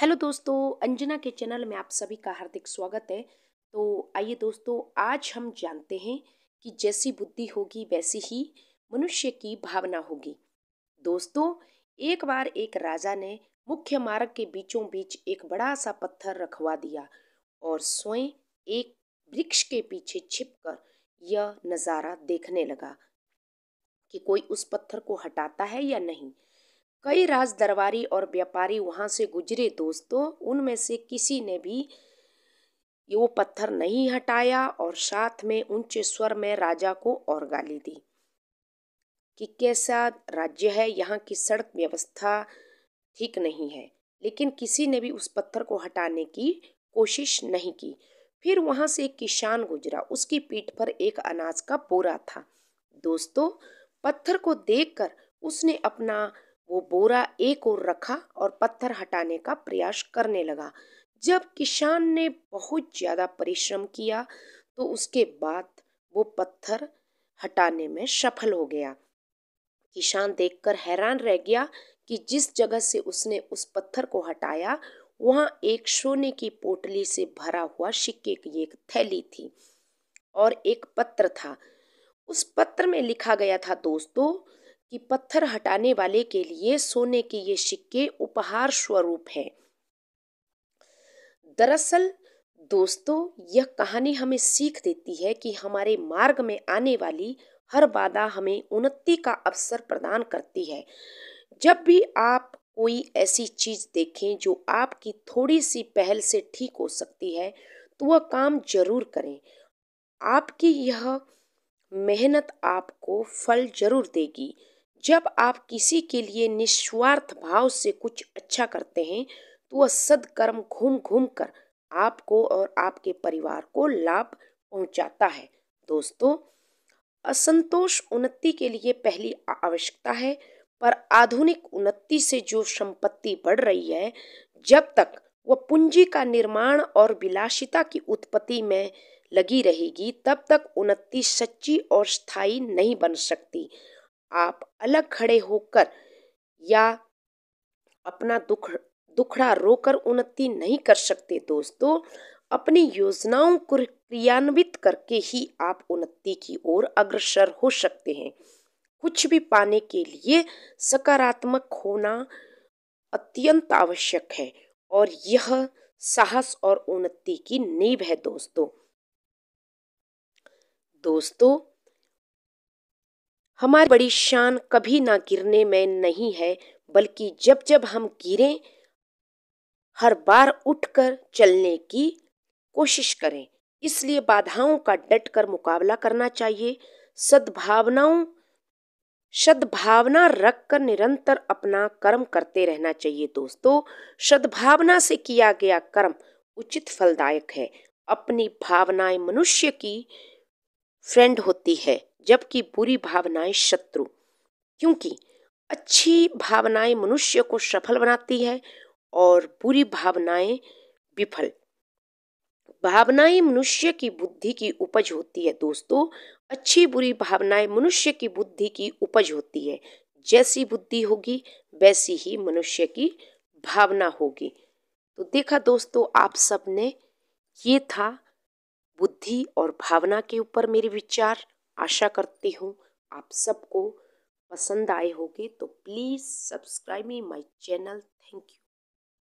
hello दोस्तों अंजना के channel में आप सभी का हार्दिक स्वागत है तो आइए दोस्तों आज हम जानते हैं कि जैसी बुद्धि होगी वैसी ही मनुष्य की भावना होगी दोस्तों एक बार एक राजा ने मुख्य मार्ग के बीचों बीच एक बड़ा सा पत्थर रखवा दिया और स्वयं एक वृक्ष के पीछे छिपकर यह नज़ारा देखने लगा कि कोई उस पत्थर को हटाता है या नहीं कई राज दरबारी और व्यापारी वहाँ से गुजरे दोस्तों उनमें से किसी ने भी वो पत्थर नहीं हटाया और साथ में ऊंचे स्वर में राजा को और गाली दी कि कैसा राज्य है यहाँ की सड़क व्यवस्था ठीक नहीं है लेकिन किसी ने भी उस पत्थर को हटाने की कोशिश नहीं की फिर वहाँ से एक किसान गुजरा उसकी पीठ पर एक अनाज का बोरा था दोस्तों पत्थर को देखकर उसने अपना वो बोरा एक ओर रखा और पत्थर हटाने का प्रयास करने लगा जब किसान ने बहुत ज़्यादा परिश्रम किया तो उसके बाद वो पत्थर हटाने में सफल हो गया किसान देखकर हैरान रह गया कि जिस जगह से उसने उस पत्थर को हटाया वहाँ एक सोने की पोटली से भरा हुआ सिक्के की एक थैली थी और एक पत्र था उस पत्र में लिखा गया था दोस्तों कि पत्थर हटाने वाले के लिए सोने के ये सिक्के उपहार स्वरूप हैं दरअसल दोस्तों यह कहानी हमें सीख देती है कि हमारे मार्ग में आने वाली हर बाधा हमें उन्नति का अवसर प्रदान करती है जब भी आप कोई ऐसी चीज़ देखें जो आपकी थोड़ी सी पहल से ठीक हो सकती है तो वह काम जरूर करें आपकी यह मेहनत आपको फल जरूर देगी जब आप किसी के लिए निस्वार्थ भाव से कुछ अच्छा करते हैं तो वह सदकर्म घूम घूम कर आपको और आपके परिवार को लाभ पहुंचाता है दोस्तों असंतोष उन्नति के लिए पहली आवश्यकता है पर आधुनिक उन्नति से जो संपत्ति बढ़ रही है जब तक वह पूंजी का निर्माण और विलासिता की उत्पत्ति में लगी रहेगी तब तक उन्नति सच्ची और स्थायी नहीं बन सकती आप अलग खड़े होकर या अपना दुख दुखड़ा रोकर उन्नति नहीं कर सकते दोस्तों अपनी योजनाओं को क्रियान्वित करके ही आप उन्नति की ओर अग्रसर हो सकते हैं कुछ भी पाने के लिए सकारात्मक होना अत्यंत आवश्यक है और यह साहस और उन्नति की नींव है दोस्तों दोस्तों हमारी बड़ी शान कभी ना गिरने में नहीं है बल्कि जब जब हम गिरें हर बार उठकर चलने की कोशिश करें इसलिए बाधाओं का डट कर मुकाबला करना चाहिए सद्भावनाओं सद्भावना रख कर निरंतर अपना कर्म करते रहना चाहिए दोस्तों सद्भावना से किया गया कर्म उचित फलदायक है अपनी भावनाएं मनुष्य की फ्रेंड होती है जबकि बुरी भावनाएं शत्रु क्योंकि अच्छी भावनाएं मनुष्य को सफल बनाती है और बुरी भावनाएं विफल भावनाएं मनुष्य की बुद्धि की उपज होती है दोस्तों अच्छी बुरी भावनाएं मनुष्य की बुद्धि की उपज होती है जैसी बुद्धि होगी वैसी ही मनुष्य की भावना होगी तो देखा दोस्तों आप सब ने ये था बुद्धि और भावना के ऊपर मेरे विचार आशा करती हूँ आप सबको पसंद आए होगी तो please subscribe me my channel thank you